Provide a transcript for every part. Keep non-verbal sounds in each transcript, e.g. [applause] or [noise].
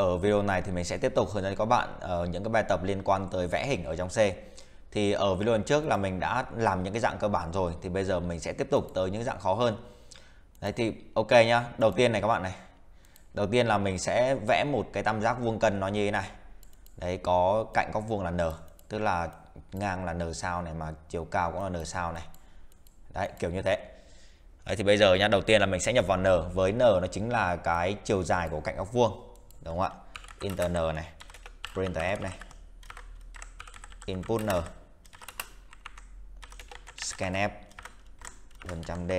ở video này thì mình sẽ tiếp tục hướng dẫn các bạn ờ, những cái bài tập liên quan tới vẽ hình ở trong C thì ở video lần trước là mình đã làm những cái dạng cơ bản rồi thì bây giờ mình sẽ tiếp tục tới những dạng khó hơn đấy thì ok nhá đầu tiên này các bạn này đầu tiên là mình sẽ vẽ một cái tam giác vuông cân nó như thế này đấy có cạnh góc vuông là n tức là ngang là n sao này mà chiều cao cũng là n sao này đấy kiểu như thế đấy thì bây giờ nhá đầu tiên là mình sẽ nhập vào n với n nó chính là cái chiều dài của cạnh góc vuông đúng không ạ internal này printf này input n scanf phần trăm d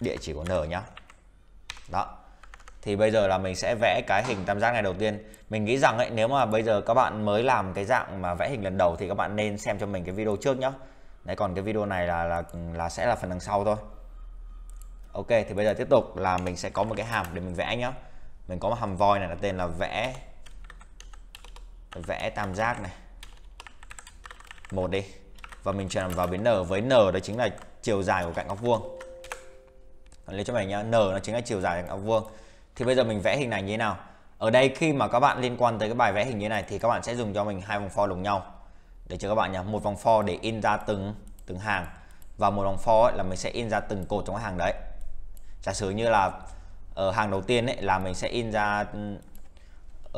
địa chỉ của n nhá đó thì bây giờ là mình sẽ vẽ cái hình tam giác này đầu tiên mình nghĩ rằng ấy nếu mà bây giờ các bạn mới làm cái dạng mà vẽ hình lần đầu thì các bạn nên xem cho mình cái video trước nhá đấy còn cái video này là là là sẽ là phần đằng sau thôi ok thì bây giờ tiếp tục là mình sẽ có một cái hàm để mình vẽ nhá mình có một hầm voi này là tên là vẽ vẽ tam giác này một đi và mình chuyển vào biến n với n đó chính là chiều dài của cạnh góc vuông lấy cho mình nhá n nó chính là chiều dài của cạnh góc vuông thì bây giờ mình vẽ hình này như thế nào ở đây khi mà các bạn liên quan tới cái bài vẽ hình như này thì các bạn sẽ dùng cho mình hai vòng for lùng nhau để cho các bạn nhá một vòng for để in ra từng từng hàng và một vòng for ấy là mình sẽ in ra từng cột trong cái hàng đấy giả sử như là ở ờ, hàng đầu tiên ấy là mình sẽ in ra ở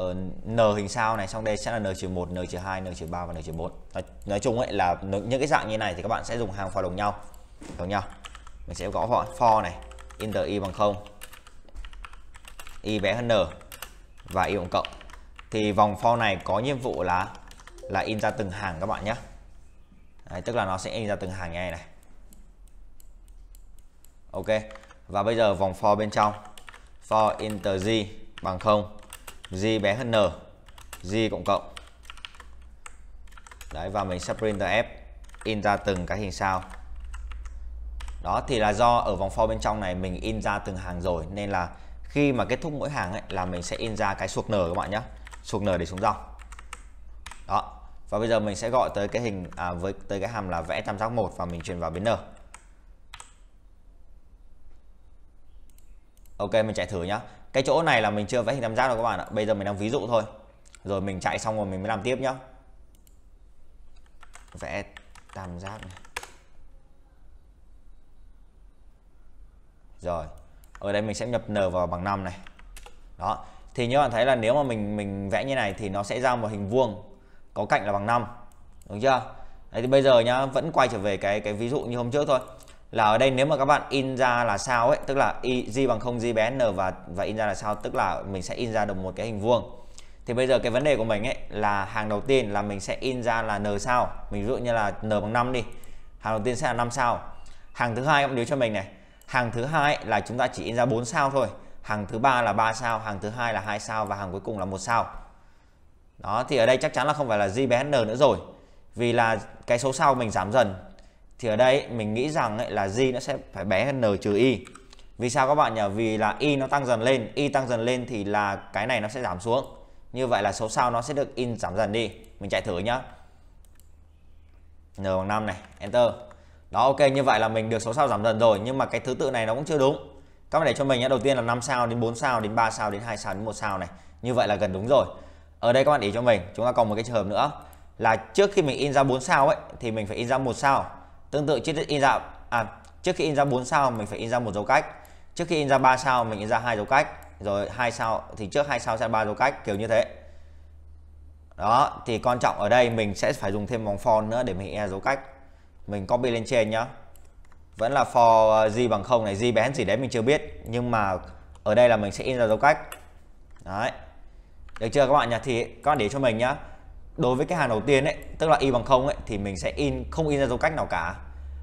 ờ, n hình sao này xong đây sẽ là n trừ 1, n trừ 2, n trừ 3 và n trừ 4. Nói, nói chung ấy là những cái dạng như này thì các bạn sẽ dùng hàng for đồng nhau. Đồng nhau. Mình sẽ gõ for, for này, enter y bằng 0. Y bé hơn n và y bằng cộng. Thì vòng for này có nhiệm vụ là là in ra từng hàng các bạn nhé. Đấy, tức là nó sẽ in ra từng hàng như này này. Ok. Và bây giờ vòng for bên trong for inter g bằng 0 g bé hơn n g cộng cộng đấy và mình sẽ print f in ra từng cái hình sao đó thì là do ở vòng for bên trong này mình in ra từng hàng rồi nên là khi mà kết thúc mỗi hàng ấy là mình sẽ in ra cái suộc n các bạn nhé suộc n để xuống dòng đó và bây giờ mình sẽ gọi tới cái hình à, với tới cái hàm là vẽ tam giác một và mình chuyển vào biến n ok mình chạy thử nhá cái chỗ này là mình chưa vẽ hình tam giác đâu các bạn ạ bây giờ mình đang ví dụ thôi rồi mình chạy xong rồi mình mới làm tiếp nhá vẽ tam giác này. rồi ở đây mình sẽ nhập n vào bằng 5 này đó thì như bạn thấy là nếu mà mình mình vẽ như này thì nó sẽ ra một hình vuông có cạnh là bằng 5 đúng chưa Đấy, thì bây giờ nhá vẫn quay trở về cái cái ví dụ như hôm trước thôi là ở đây nếu mà các bạn in ra là sao ấy tức là y j bằng không j bé n và và in ra là sao tức là mình sẽ in ra được một cái hình vuông thì bây giờ cái vấn đề của mình ấy là hàng đầu tiên là mình sẽ in ra là n sao mình ví dụ như là n bằng 5 đi hàng đầu tiên sẽ là 5 sao hàng thứ hai các điều cho mình này hàng thứ hai là chúng ta chỉ in ra 4 sao thôi hàng thứ ba là 3 sao hàng thứ hai là 2 sao và hàng cuối cùng là một sao đó thì ở đây chắc chắn là không phải là j bé n nữa rồi vì là cái số sau mình giảm dần thì ở đây mình nghĩ rằng ấy, là J nó sẽ phải bé hơn N trừ Y vì sao các bạn nhỉ vì là Y nó tăng dần lên Y tăng dần lên thì là cái này nó sẽ giảm xuống như vậy là số sau nó sẽ được in giảm dần đi mình chạy thử nhá N bằng 5 này Enter đó ok như vậy là mình được số sao giảm dần rồi nhưng mà cái thứ tự này nó cũng chưa đúng các bạn để cho mình nhé đầu tiên là 5 sao đến 4 sao đến 3 sao đến 2 sao đến 1 sao này như vậy là gần đúng rồi ở đây các bạn ý cho mình chúng ta còn một cái trường hợp nữa là trước khi mình in ra 4 sao ấy thì mình phải in ra một sao tương tự trước in ra à trước khi in ra 4 sao mình phải in ra một dấu cách trước khi in ra 3 sao mình in ra hai dấu cách rồi hai sao thì trước hai sao sẽ ba dấu cách kiểu như thế đó thì quan trọng ở đây mình sẽ phải dùng thêm vòng for nữa để mình in ra dấu cách mình copy lên trên nhá vẫn là for ờ, g bằng không này g bén gì đấy mình chưa biết nhưng mà ở đây là mình sẽ in ra dấu cách đấy được chưa các bạn nhỉ thì các bạn để cho mình nhá đối với cái hàng đầu tiên ấy tức là y bằng không ấy thì mình sẽ in không in ra dấu cách nào cả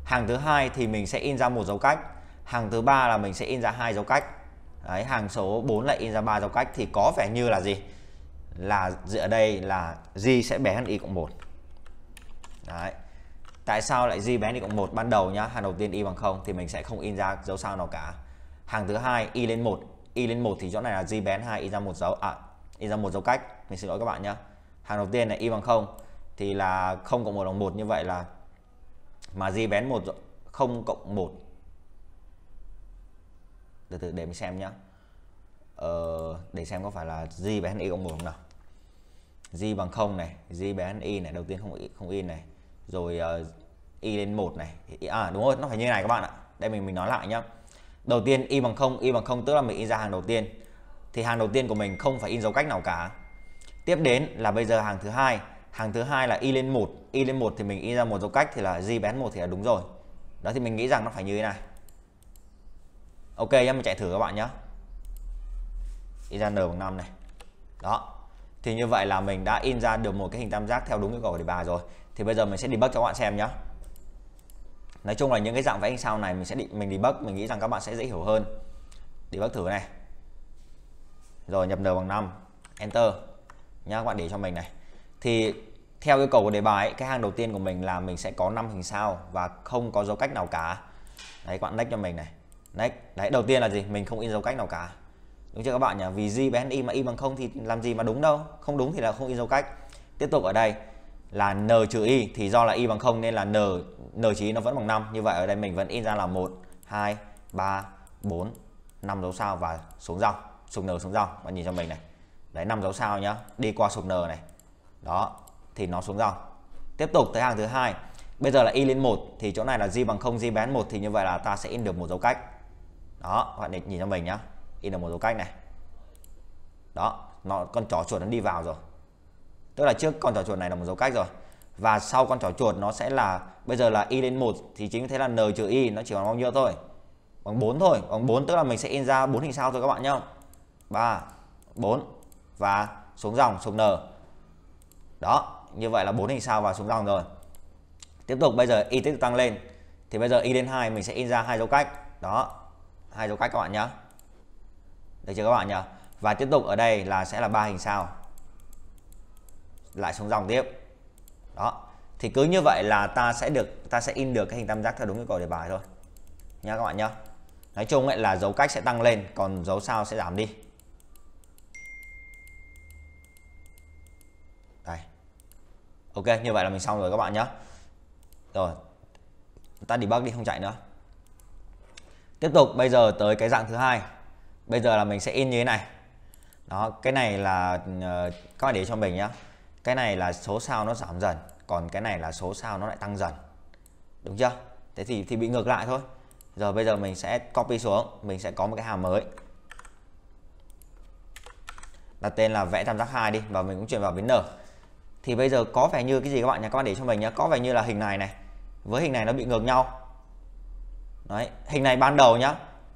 hàng thứ hai thì mình sẽ in ra một dấu cách hàng thứ ba là mình sẽ in ra hai dấu cách Đấy, hàng số 4 lại in ra ba dấu cách thì có vẻ như là gì là dựa đây là g sẽ bé hơn y cộng 1 Đấy. Tại sao lại g bé hơn y cộng 1 ban đầu nhá, hàng đầu tiên y bằng 0 thì mình sẽ không in ra dấu sao nào cả. Hàng thứ hai y lên 1, y lên 1 thì chỗ này là g bé hơn 2 in ra một dấu à in ra một dấu cách. Mình xin lỗi các bạn nhá. Hàng đầu tiên là y bằng 0 thì là 0 cộng 1 bằng 1 như vậy là mà di bén một rồi 0 cộng 1 từ từ để mình xem nhá ờ, để xem có phải là di bén y cộng 1 không nào di bằng 0 này di bén y này đầu tiên không không y này rồi uh, y lên 1 này à đúng rồi nó phải như này các bạn ạ đây mình mình nói lại nhá đầu tiên y bằng 0 y bằng 0 tức là mình in ra hàng đầu tiên thì hàng đầu tiên của mình không phải in dấu cách nào cả tiếp đến là bây giờ hàng thứ hai hàng thứ hai là y lên 1 y lên một thì mình y ra một dấu cách thì là g bén một thì là đúng rồi đó thì mình nghĩ rằng nó phải như thế này ok nhá mình chạy thử các bạn nhé y ra n bằng 5 này đó thì như vậy là mình đã in ra được một cái hình tam giác theo đúng yêu cầu của đề bài rồi thì bây giờ mình sẽ debug cho các bạn xem nhé nói chung là những cái dạng vẽ hình sao này mình sẽ định mình debug mình nghĩ rằng các bạn sẽ dễ hiểu hơn debug thử này rồi nhập n bằng 5 enter nhá các bạn để cho mình này thì theo yêu cầu của đề bài ấy, cái hàng đầu tiên của mình là mình sẽ có 5 hình sao và không có dấu cách nào cả đấy các bạn next cho mình này next đấy đầu tiên là gì mình không in dấu cách nào cả đúng chưa các bạn nhỉ vì g bé y mà y bằng không thì làm gì mà đúng đâu không đúng thì là không in dấu cách tiếp tục ở đây là n trừ y thì do là y bằng không nên là n n trừ y nó vẫn bằng 5 như vậy ở đây mình vẫn in ra là 1 2 3 4 5 dấu sao và xuống dòng sục n xuống dòng bạn nhìn cho mình này đấy 5 dấu sao nhá đi qua sục n này đó thì nó xuống dòng tiếp tục tới hàng thứ hai bây giờ là y lên 1 thì chỗ này là di bằng 0 di bán 1 thì như vậy là ta sẽ in được một dấu cách đó bạn để nhìn cho mình nhá in được một dấu cách này đó nó con chó chuột nó đi vào rồi tức là trước con trò chuột này là một dấu cách rồi và sau con trò chuột nó sẽ là bây giờ là y lên 1 thì chính thế là n trừ y nó chỉ còn bao nhiêu thôi bằng 4 thôi bằng 4 tức là mình sẽ in ra bốn hình sao thôi các bạn nhá 3 4 và xuống dòng xuống n đó như vậy là bốn hình sao vào xuống dòng rồi tiếp tục bây giờ y tiếp tục tăng lên thì bây giờ y đến 2 mình sẽ in ra hai dấu cách đó hai dấu cách các bạn nhé được chưa các bạn nhỉ và tiếp tục ở đây là sẽ là ba hình sao lại xuống dòng tiếp đó thì cứ như vậy là ta sẽ được ta sẽ in được cái hình tam giác theo đúng yêu cầu đề bài thôi nha các bạn nhá nói chung ấy là dấu cách sẽ tăng lên còn dấu sao sẽ giảm đi ok như vậy là mình xong rồi các bạn nhé rồi tắt debug đi không chạy nữa tiếp tục bây giờ tới cái dạng thứ hai bây giờ là mình sẽ in như thế này đó cái này là ờ, các bạn để cho mình nhé. cái này là số sao nó giảm dần còn cái này là số sao nó lại tăng dần đúng chưa thế thì thì bị ngược lại thôi giờ bây giờ mình sẽ copy xuống mình sẽ có một cái hàm mới đặt tên là vẽ tam giác hai đi và mình cũng chuyển vào biến n thì bây giờ có vẻ như cái gì các bạn nhé các bạn để cho mình nhé có vẻ như là hình này này với hình này nó bị ngược nhau đấy hình này ban đầu nhá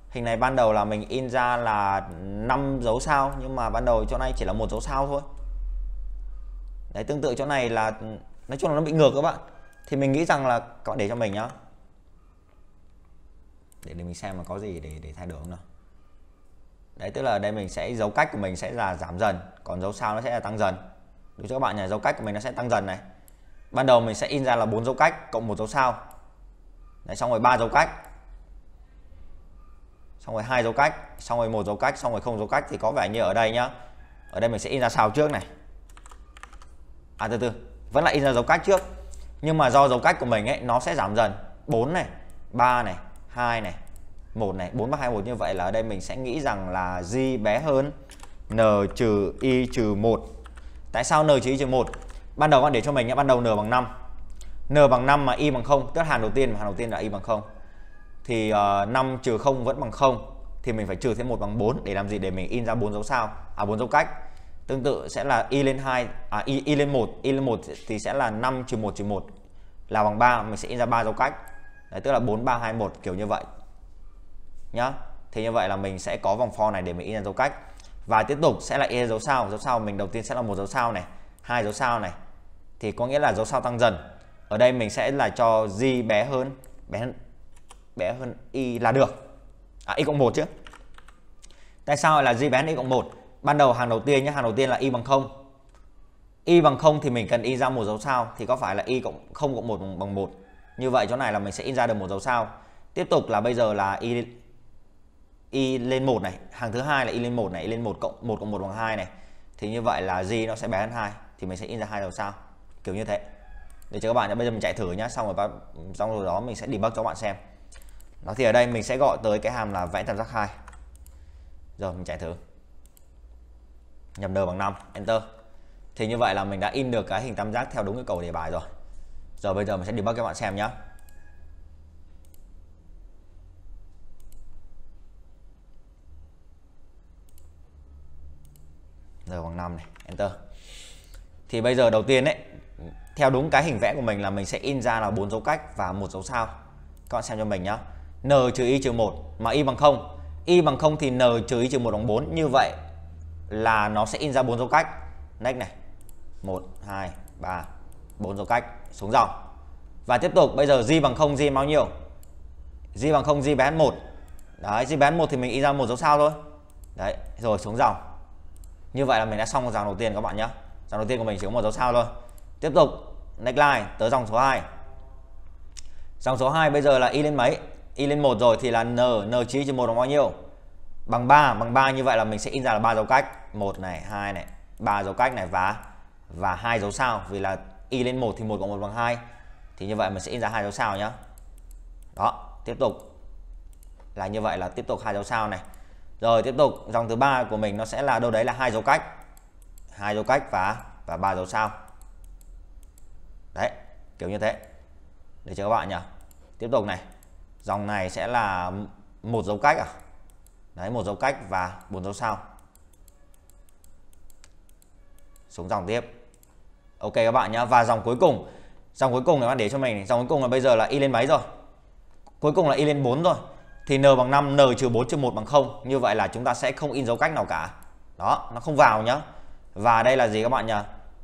hình này ban đầu là mình in ra là 5 dấu sao nhưng mà ban đầu chỗ này chỉ là một dấu sao thôi đấy tương tự chỗ này là nói chung là nó bị ngược các bạn thì mình nghĩ rằng là các bạn để cho mình nhá để, để mình xem mà có gì để để thay đổi không nào đấy tức là đây mình sẽ dấu cách của mình sẽ là giảm dần còn dấu sao nó sẽ là tăng dần được cho các bạn nhỉ? Dấu cách của mình nó sẽ tăng dần này. Ban đầu mình sẽ in ra là bốn dấu cách cộng một dấu sao. Đấy xong rồi ba dấu cách. Xong rồi hai dấu cách, xong rồi một dấu cách, xong rồi không dấu cách thì có vẻ như ở đây nhá. Ở đây mình sẽ in ra sao trước này. À từ từ, vẫn là in ra dấu cách trước. Nhưng mà do dấu cách của mình ấy nó sẽ giảm dần. 4 này, 3 này, 2 này, 1 này, 4 3 2 1 như vậy là ở đây mình sẽ nghĩ rằng là j bé hơn n trừ y trừ 1 Tại sao n trừ y trừ 1? Ban đầu bạn để cho mình nhé, ban đầu n bằng 5. n bằng 5 mà y bằng 0, tức hàng đầu tiên mà hàng đầu tiên là y bằng 0. Thì uh, ờ, 5 trừ 0 vẫn bằng 0 thì mình phải trừ thêm 1 bằng 4 để làm gì để mình in ra bốn dấu sao, à bốn dấu cách. Tương tự sẽ là y lên 2 à y, y lên 1, y lên 1 thì sẽ là 5 trừ 1 trừ 1 là bằng 3, mình sẽ in ra ba dấu cách. Đấy tức là 4 3 2 1 kiểu như vậy. Nhá. thì như vậy là mình sẽ có vòng for này để mình in ra dấu cách và tiếp tục sẽ là e dấu sao dấu sao mình đầu tiên sẽ là một dấu sao này hai dấu sao này thì có nghĩa là dấu sao tăng dần ở đây mình sẽ là cho g bé hơn bé hơn, bé hơn y là được à, y cộng một chứ tại sao là g bé hơn y cộng một ban đầu hàng đầu tiên nhé hàng đầu tiên là y bằng không y bằng không thì mình cần in ra một dấu sao thì có phải là y cộng không cộng một bằng một như vậy chỗ này là mình sẽ in ra được một dấu sao tiếp tục là bây giờ là y y lên 1 này, hàng thứ hai là y lên 1 này, y lên 1 cộng 1 cộng 1 bằng 2 này. Thì như vậy là g nó sẽ bé hơn 2 thì mình sẽ in ra hai đầu sao. Kiểu như thế. Để cho các bạn nhá, bây giờ mình chạy thử nhá, xong rồi xong rồi đó mình sẽ debug cho các bạn xem. Đó thì ở đây mình sẽ gọi tới cái hàm là vẽ tam giác 2. Rồi mình chạy thử. nhập n bằng 5, enter. Thì như vậy là mình đã in được cái hình tam giác theo đúng yêu cầu đề bài rồi. rồi bây giờ mình sẽ debug cho các bạn xem nhá. giờ bằng 5 này enter thì bây giờ đầu tiên đấy theo đúng cái hình vẽ của mình là mình sẽ in ra là bốn dấu cách và một dấu sao các bạn xem cho mình nhá n trừ y trừ 1 mà y bằng 0 y bằng 0 thì n trừ y trừ 1 bằng 4 như vậy là nó sẽ in ra bốn dấu cách next này 1 2 3 bốn dấu cách xuống dòng và tiếp tục bây giờ j bằng 0 j bao nhiêu j bằng 0 j bé 1 đấy j bé 1 thì mình in ra một dấu sao thôi đấy rồi xuống dòng như vậy là mình đã xong dòng đầu tiên các bạn nhé dòng đầu tiên của mình chỉ có một dấu sao thôi tiếp tục neckline tới dòng số 2 dòng số 2 bây giờ là y lên mấy y lên một rồi thì là n n chín trừ một bằng bao nhiêu bằng 3 bằng 3 như vậy là mình sẽ in ra là ba dấu cách một này hai này ba dấu cách này và và hai dấu sao vì là y lên một thì một cộng một bằng hai thì như vậy mình sẽ in ra hai dấu sao nhé. đó tiếp tục là như vậy là tiếp tục hai dấu sao này rồi tiếp tục dòng thứ ba của mình nó sẽ là đâu đấy là hai dấu cách hai dấu cách và và ba dấu sao đấy kiểu như thế để cho các bạn nhỉ tiếp tục này dòng này sẽ là một dấu cách à đấy một dấu cách và bốn dấu sao xuống dòng tiếp ok các bạn nhá và dòng cuối cùng dòng cuối cùng này các bạn để cho mình này. dòng cuối cùng là bây giờ là y lên mấy rồi cuối cùng là y lên 4 rồi thì n bằng 5, n trừ 4 trừ 1 bằng 0. Như vậy là chúng ta sẽ không in dấu cách nào cả. Đó, nó không vào nhá. Và đây là gì các bạn nhỉ?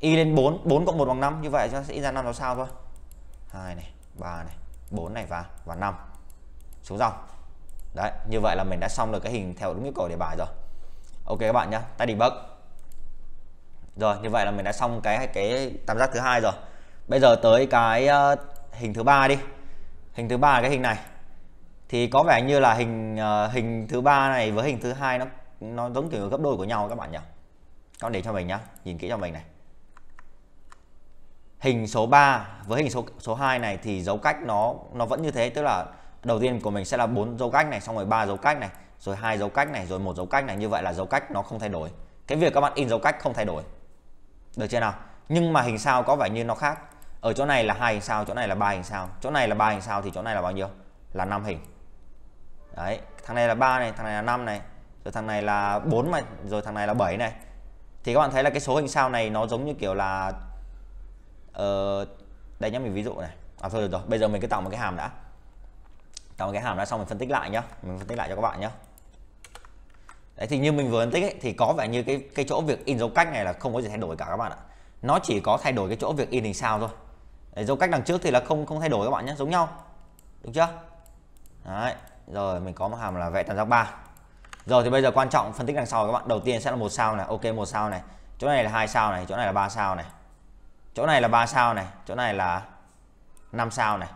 Y lên 4, 4 cộng 1 bằng 5. Như vậy chúng ta sẽ in ra 5 làm sao thôi. 2 này, 3 này, 4 này và và 5. Xuống dòng. Đấy, như vậy là mình đã xong được cái hình theo đúng yêu cầu đề bài rồi. Ok các bạn nhá, ta debug. Rồi, như vậy là mình đã xong cái cái tam giác thứ hai rồi. Bây giờ tới cái uh, hình thứ ba đi. Hình thứ ba cái hình này thì có vẻ như là hình ờ, hình thứ ba này với hình thứ hai nó nó giống kiểu gấp đôi của nhau các bạn nhỉ con để cho mình nhá nhìn kỹ cho mình này hình số 3 với hình số số 2 này thì dấu cách nó nó vẫn như thế tức là đầu tiên của mình sẽ là bốn dấu cách này xong rồi ba dấu cách này rồi hai dấu cách này rồi một dấu cách này như vậy là dấu cách nó không thay đổi cái việc các bạn in dấu cách không thay đổi được chưa nào nhưng mà hình sao có vẻ như nó khác ở chỗ này là hai hình sao chỗ này là ba hình sao chỗ này là ba hình sao thì chỗ này là bao nhiêu là năm hình đấy thằng này là ba này thằng này là năm này rồi thằng này là 4 mà rồi thằng này là 7 này thì các bạn thấy là cái số hình sao này nó giống như kiểu là ờ, đây nhá mình ví dụ này à thôi được rồi bây giờ mình cứ tạo một cái hàm đã tạo một cái hàm đã xong mình phân tích lại nhá mình phân tích lại cho các bạn nhá đấy thì như mình vừa phân tích ấy, thì có vẻ như cái cái chỗ việc in dấu cách này là không có gì thay đổi cả các bạn ạ nó chỉ có thay đổi cái chỗ việc in hình sao thôi đấy, dấu cách đằng trước thì là không không thay đổi các bạn nhé giống nhau đúng chưa đấy rồi mình có một hàm là vẽ tam giác ba rồi thì bây giờ quan trọng phân tích đằng sau các bạn đầu tiên sẽ là một sao này ok một sao này chỗ này là hai sao này chỗ này là ba sao này chỗ này là ba sao này chỗ này là 5 sao này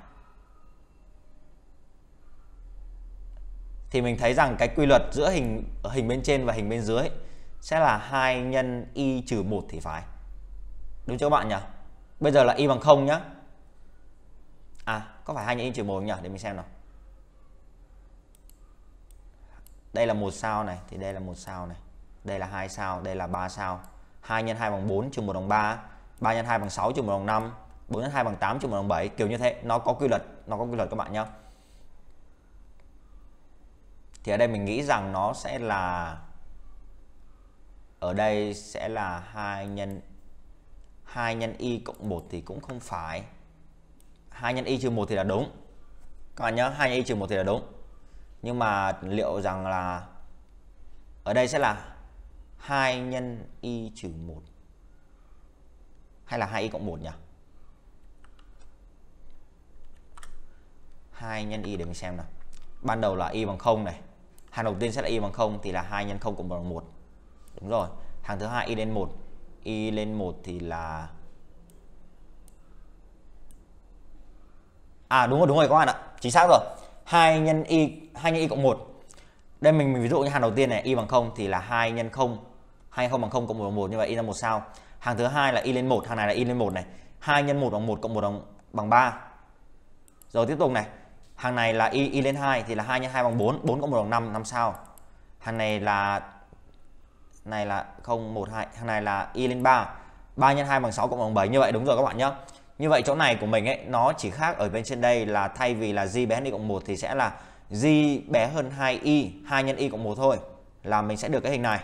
thì mình thấy rằng cái quy luật giữa hình hình bên trên và hình bên dưới sẽ là 2 nhân y trừ 1 thì phải. Đúng chưa các bạn nhỉ? Bây giờ là y bằng 0 nhá. À, có phải 2 nhân y trừ 1 không nhỉ? Để mình xem nào. đây là một sao này thì đây là một sao này đây là hai sao đây là ba sao 2 nhân 2 bằng 4 trừ 1 bằng 3 3 nhân 2 bằng 6 trừ 1 bằng 5 4 nhân 2 bằng 8 trừ 1 bằng 7 kiểu như thế nó có quy luật nó có quy luật các bạn nhé thì ở đây mình nghĩ rằng nó sẽ là ở đây sẽ là 2 nhân 2 nhân y cộng 1 thì cũng không phải 2 nhân y trừ 1 thì là đúng các bạn nhớ 2 nhân y trừ 1 thì là đúng nhưng mà liệu rằng là ở đây sẽ là 2 nhân y trừ 1 hay là 2y cộng 1 nhỉ 2 nhân y để mình xem nào ban đầu là y bằng 0 này hàng đầu tiên sẽ là y bằng 0 thì là 2 nhân 0 cộng bằng 1 đúng rồi hàng thứ hai y lên 1 y lên 1 thì là à đúng rồi đúng rồi các bạn ạ chính xác rồi 2 nhân y 2 nhân y cộng 1. Đây mình, mình ví dụ như hàng đầu tiên này y bằng 0 thì là 2 nhân 0, 2 0 bằng 0 cộng 1 bằng 1 như vậy y ra một sao. Hàng thứ hai là y lên 1, hàng này là y lên 1 này. 2 nhân 1 bằng 1 cộng 1 bằng, bằng 3. Rồi tiếp tục này. Hàng này là y y lên 2 thì là 2 nhân 2 bằng 4, 4 cộng 1 bằng 5, 5 sao. Hàng này là này là 0 1 2, hàng này là y lên 3. 3 nhân 2 bằng 6 cộng bằng 7 như vậy đúng rồi các bạn nhé như vậy chỗ này của mình ấy nó chỉ khác ở bên trên đây là thay vì là j bé hơn y cộng 1 thì sẽ là j bé hơn 2y, 2 nhân y cộng 1 thôi là mình sẽ được cái hình này.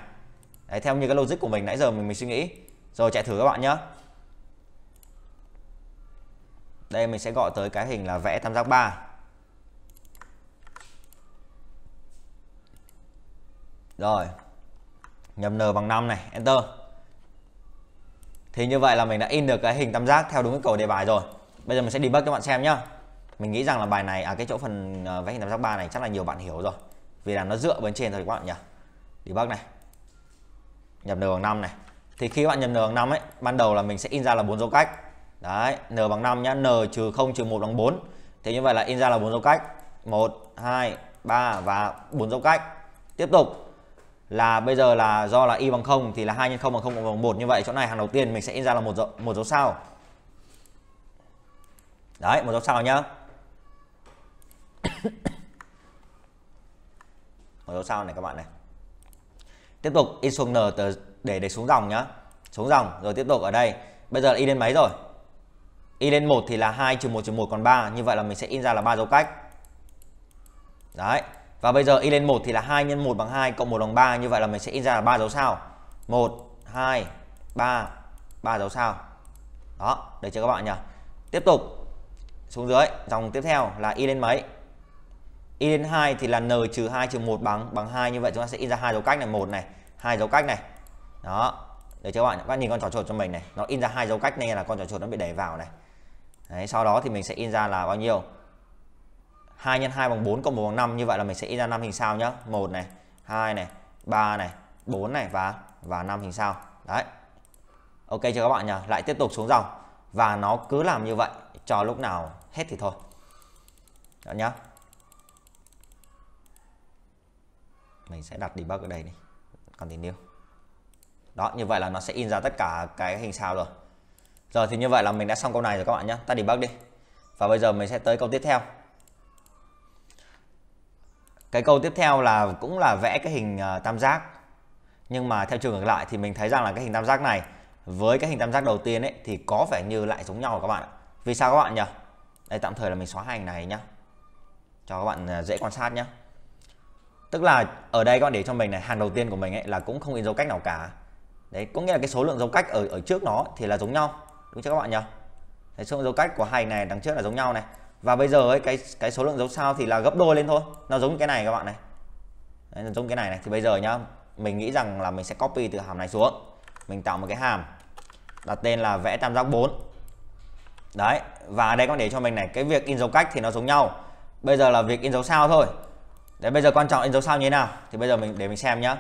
Đấy, theo như cái logic của mình nãy giờ mình mình suy nghĩ. Rồi chạy thử các bạn nhé. Đây mình sẽ gọi tới cái hình là vẽ tam giác 3. Rồi. nhập n bằng 5 này, enter thì như vậy là mình đã in được cái hình tam giác theo đúng cái cầu đề bài rồi bây giờ mình sẽ debug cho bạn xem nhá mình nghĩ rằng là bài này ở à, cái chỗ phần à, vẽ hình tam giác ba này chắc là nhiều bạn hiểu rồi vì là nó dựa bên trên thôi các bạn nhỉ debug này nhập n bằng 5 này thì khi bạn nhập n bằng 5 ấy ban đầu là mình sẽ in ra là bốn dấu cách đấy n bằng 5 nhá n trừ 0 trừ 1 bằng 4 thì như vậy là in ra là bốn dấu cách 1 2 3 và bốn dấu cách tiếp tục là bây giờ là do là y bằng 0 thì là 2 nhân 0 bằng 0 cộng bằng 1 như vậy chỗ này hàng đầu tiên mình sẽ in ra là một dấu, một dấu sao. Đấy, một dấu sao nhá. [coughs] một dấu sao này các bạn này. Tiếp tục in xuống n từ để để xuống dòng nhá. Xuống dòng rồi tiếp tục ở đây. Bây giờ y lên mấy rồi? Y lên 1 thì là 2 trừ 1 trừ 1 còn 3, như vậy là mình sẽ in ra là ba dấu cách. Đấy, và bây giờ y lên 1 thì là 2 x 1 bằng 2 cộng 1 bằng 3 như vậy là mình sẽ in ra là 3 dấu sao. 1 2 3 3 dấu sao. Đó, để cho các bạn nhỉ? Tiếp tục xuống dưới, dòng tiếp theo là y lên mấy? Y lên 2 thì là n trừ 2 trừ 1 bằng bằng 2 như vậy chúng ta sẽ in ra hai dấu cách này, một này, hai dấu cách này. Đó. để cho các bạn? Các bạn nhìn con trò chuột cho mình này, nó in ra hai dấu cách nên là con trò chuột nó bị đẩy vào này. Đấy, sau đó thì mình sẽ in ra là bao nhiêu? 2 x 2 bằng 4 cộng 1 bằng 5 như vậy là mình sẽ in ra 5 hình sao nhá. 1 này, 2 này, 3 này, 4 này và và 5 hình sao. Đấy. Ok chưa các bạn nhỉ? Lại tiếp tục xuống dòng và nó cứ làm như vậy cho lúc nào hết thì thôi. Đó nhá. Mình sẽ đặt debug ở đây đi. Còn tình yêu. Đó, như vậy là nó sẽ in ra tất cả cái hình sao rồi. Rồi thì như vậy là mình đã xong câu này rồi các bạn nhé. Ta debug đi. Và bây giờ mình sẽ tới câu tiếp theo cái câu tiếp theo là cũng là vẽ cái hình ờ, tam giác nhưng mà theo trường ngược lại thì mình thấy rằng là cái hình tam giác này với cái hình tam giác đầu tiên ấy thì có vẻ như lại giống nhau các bạn vì sao các bạn nhỉ đây tạm thời là mình xóa hai hình này nhá cho các bạn ờ, dễ quan sát nhá. tức là ở đây các bạn để cho mình này hàng đầu tiên của mình ấy là cũng không in dấu cách nào cả đấy có nghĩa là cái số lượng dấu cách ở ở trước nó thì là giống nhau đúng chưa các bạn nhỉ số lượng dấu cách của hai này đằng trước là giống nhau này và bây giờ ấy cái cái số lượng dấu sao thì là gấp đôi lên thôi nó giống cái này các bạn này Đấy, nó giống cái này này thì bây giờ nhá mình nghĩ rằng là mình sẽ copy từ hàm này xuống mình tạo một cái hàm đặt tên là vẽ tam giác 4 đấy và ở đây con để cho mình này cái việc in dấu cách thì nó giống nhau bây giờ là việc in dấu sao thôi đấy bây giờ quan trọng in dấu sao như thế nào thì bây giờ mình để mình xem nhá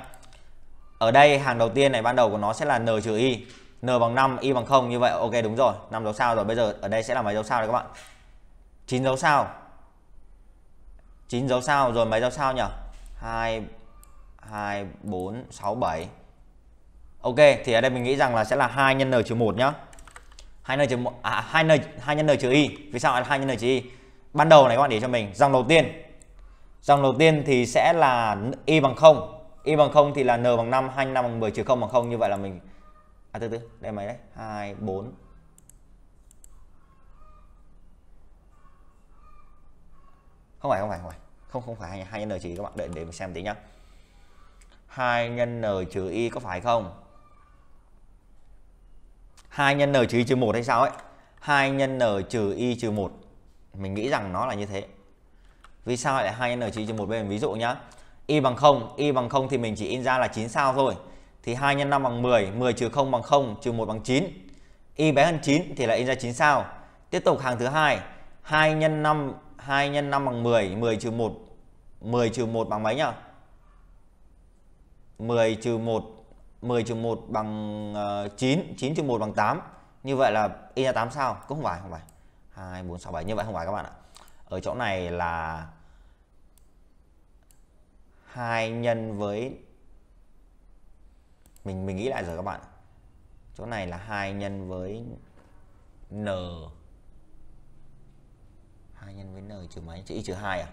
ở đây hàng đầu tiên này ban đầu của nó sẽ là n trừ y n bằng 5 y bằng 0 như vậy ok đúng rồi 5 dấu sao rồi bây giờ ở đây sẽ là mấy dấu sao đấy các bạn 9 dấu sao 9 dấu sao rồi mấy dấu sao nhỉ 2 2 4 6 7 Ok thì ở đây mình nghĩ rằng là sẽ là 2 nhân n trừ 1 nhá 2 n trừ 1 à 2 n 2 nhân n trừ y vì sao lại là 2 nhân n trừ y ban đầu này các bạn để cho mình dòng đầu tiên dòng đầu tiên thì sẽ là y bằng 0 y bằng 0 thì là n bằng 5 2 5 bằng 10 trừ 0 bằng 0 như vậy là mình à từ từ đây mày đấy 2 4 không phải không phải không phải không không phải hai nhân n trừ y các bạn để để mình xem tí nhá hai nhân n trừ y có phải không hai nhân n trừ y trừ một hay sao ấy hai nhân n trừ y trừ một mình nghĩ rằng nó là như thế vì sao lại hai nhân n trừ y trừ một bên ví dụ nhá y bằng không y bằng không thì mình chỉ in ra là 9 sao thôi thì 2 x 5 bằng 10 10 trừ 0 bằng 0 trừ 1 bằng 9 y bé hơn 9 thì là in ra 9 sao tiếp tục hàng thứ hai 2 x 5 2 x 5 bằng 10, 10 trừ 1. 10 trừ 1 bằng mấy nhỉ? 10 trừ 1, 10 trừ 1 bằng 9, ờ, 9 trừ 1 bằng 8. Như vậy là y là 8 sao? Cũng không phải, không phải. 2 4 6 7 như vậy không phải các bạn ạ. Ở chỗ này là 2 nhân với mình mình nghĩ lại rồi các bạn. Chỗ này là 2 nhân với n 2 nhân với n trừ mấy? Chữ y trừ 2 à?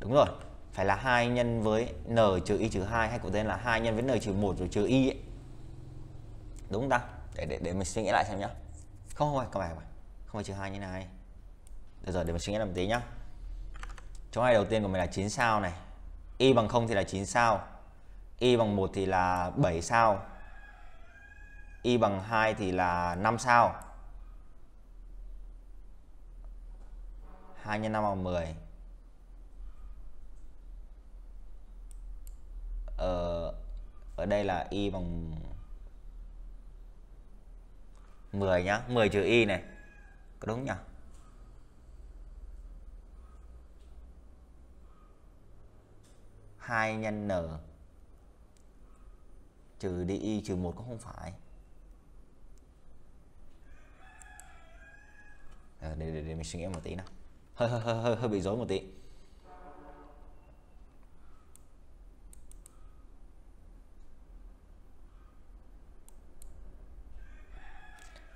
Đúng rồi. Phải là 2 nhân với n trừ y trừ 2 hay có tên là 2 nhân với n trừ 1 rồi trừ y ấy. Đúng không ta? Để, để, để mình suy nghĩ lại xem nhá. Không, không phải, không phải, không phải. Không phải trừ 2 như này. Được rồi, để mình suy nghĩ lại một tí nhá. Chỗ này đầu tiên của mình là 9 sao này. Y bằng 0 thì là 9 sao. Y bằng 1 thì là 7 sao. Y bằng 2 thì là 5 sao 2 nhân 5 bằng 10 ở, ờ, ở đây là y bằng 10 nhá 10 trừ y này có đúng nhỉ hai nhân n trừ đi y trừ một cũng không phải ờ, để, để, để mình suy nghĩ một tí nào hơi hơi hơi hơi bị rối một tí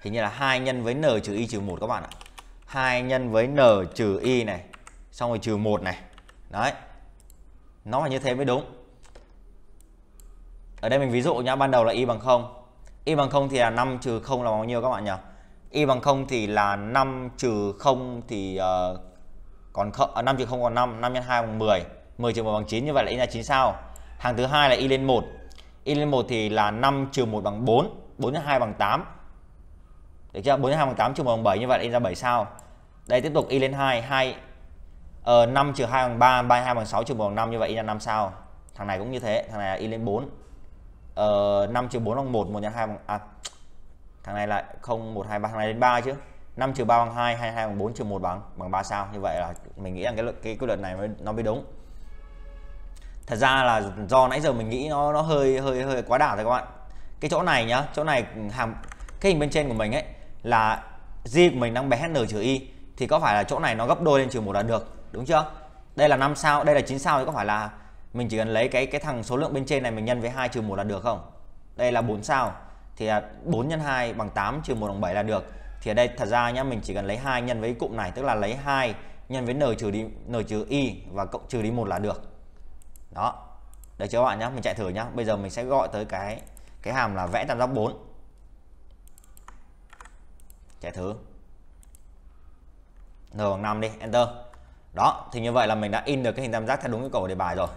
hình như là 2 nhân với n trừ y trừ 1 các bạn ạ. 2 nhân với n trừ y này, xong rồi trừ 1 này. Đấy. Nó là như thế mới đúng. Ở đây mình ví dụ nhá, ban đầu là y bằng 0. Y bằng 0 thì là 5 trừ 0 là bao nhiêu các bạn nhỉ? Y bằng 0 thì là 5 trừ 0 thì uh, còn không, 5 à, trừ 0 còn 5 5 nhân 2 bằng 10 10 trừ 1 bằng 9 như vậy là y ra 9 sao hàng thứ hai là y lên 1 y lên 1 thì là 5 trừ 1 bằng 4 4 nhân 2 bằng 8 được chưa 4 nhân 2 bằng 8 trừ 1 bằng 7 như vậy là y ra 7 sao đây tiếp tục y lên 2 2 ờ, 5 trừ 2 bằng 3 3 2 bằng 6 trừ 1 bằng 5 như vậy y ra 5 sao thằng này cũng như thế thằng này là y lên 4 ờ, 5 trừ 4 bằng 1 1 nhân 2 bằng à, thằng này là 0 1 2 3 thằng này lên 3 chứ 5 trừ 3 bằng 2, 22 bằng 4 trừ 1 bằng bằng 3 sao. Như vậy là mình nghĩ rằng cái cái quy luật này mới nó mới đúng. Thật ra là do nãy giờ mình nghĩ nó nó hơi hơi hơi quá đảo rồi các bạn. Cái chỗ này nhá, chỗ này hàm cái hình bên trên của mình ấy là g của mình đang bé n trừ y thì có phải là chỗ này nó gấp đôi lên trừ một là được, đúng chưa? Đây là 5 sao, đây là 9 sao thì có phải là mình chỉ cần lấy cái cái thằng số lượng bên trên này mình nhân với 2 trừ 1 là được không? Đây là 4 sao thì 4 nhân 2 bằng 8 trừ 1 bằng 7 là được thì ở đây thật ra nhá mình chỉ cần lấy hai nhân với cụm này tức là lấy hai nhân với n trừ đi n trừ y và cộng trừ đi một là được đó đấy cho các bạn nhá mình chạy thử nhá bây giờ mình sẽ gọi tới cái cái hàm là vẽ tam giác 4 chạy thử n bằng 5 đi enter đó thì như vậy là mình đã in được cái hình tam giác theo đúng yêu cầu đề bài rồi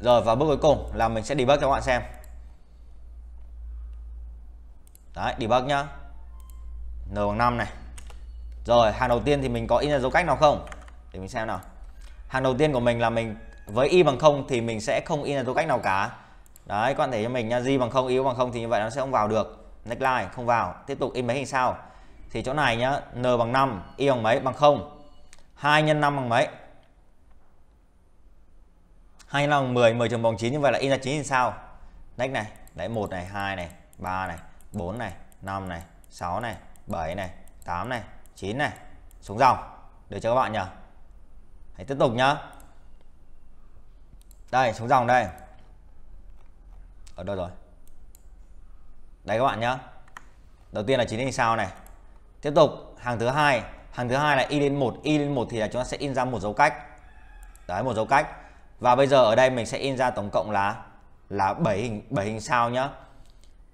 rồi và bước cuối cùng là mình sẽ debug cho các bạn xem đấy debug nhá n bằng 5 này rồi hàng đầu tiên thì mình có in ra dấu cách nào không để mình xem nào hàng đầu tiên của mình là mình với y bằng 0 thì mình sẽ không in ra dấu cách nào cả đấy quan thể cho mình nha di bằng 0 yếu bằng 0 thì như vậy nó sẽ không vào được neckline không vào tiếp tục in mấy hình sao thì chỗ này nhá n bằng 5 y bằng mấy bằng 0 2 nhân 5 bằng mấy 2 nhân 5 bằng 10 10 trừ bằng 9 như vậy là in ra 9 hình sao Next này đấy 1 này 2 này 3 này 4 này 5 này 6 này 7 này 8 này 9 này xuống dòng được cho các bạn nhỉ hãy tiếp tục nhá đây xuống dòng đây ở đâu rồi đây các bạn nhá đầu tiên là 9 hình sao này tiếp tục hàng thứ hai hàng thứ hai là y lên 1 y lên 1 thì là chúng ta sẽ in ra một dấu cách đấy một dấu cách và bây giờ ở đây mình sẽ in ra tổng cộng là là 7 hình 7 hình sao nhá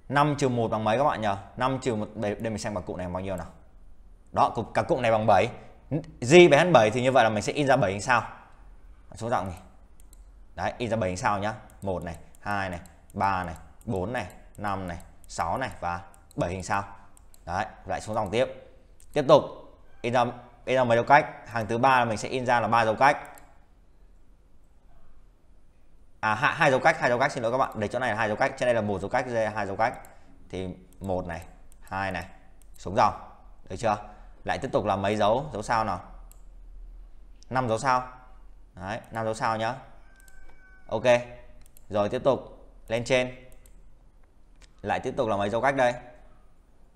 5 trừ 1 bằng mấy các bạn nhỉ? 5 trừ 1 đây, đây mình xem bằng cụ này bao nhiêu nào. Đó, cả cụ này bằng 7. J bằng hơn 7 thì như vậy là mình sẽ in ra 7 hình sao. Số rộng này. Đấy, in ra 7 hình sao nhá. 1 này, 2 này, 3 này, 4 này, 5 này, 6 này và 7 hình sao. Đấy, lại xuống dòng tiếp. Tiếp tục in ra in ra mấy dấu cách, hàng thứ ba là mình sẽ in ra là ba dấu cách à hai, hai dấu cách hai dấu cách xin lỗi các bạn đấy chỗ này là hai dấu cách trên đây là một dấu cách đây hai dấu cách thì một này hai này xuống dòng được chưa lại tiếp tục là mấy dấu dấu sao nào năm dấu sao đấy năm dấu sao nhá ok rồi tiếp tục lên trên lại tiếp tục là mấy dấu cách đây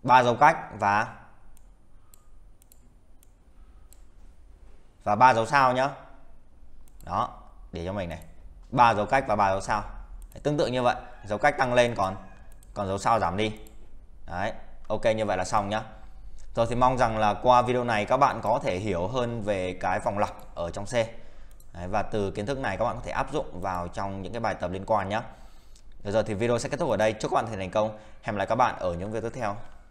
ba dấu cách và và ba dấu sao nhá đó để cho mình này ba dấu cách và ba dấu sao đấy, tương tự như vậy dấu cách tăng lên còn còn dấu sao giảm đi đấy ok như vậy là xong nhá rồi thì mong rằng là qua video này các bạn có thể hiểu hơn về cái vòng lặp ở trong C Đấy, và từ kiến thức này các bạn có thể áp dụng vào trong những cái bài tập liên quan nhá bây giờ thì video sẽ kết thúc ở đây. Chúc các bạn thành công. Hẹn lại các bạn ở những video tiếp theo.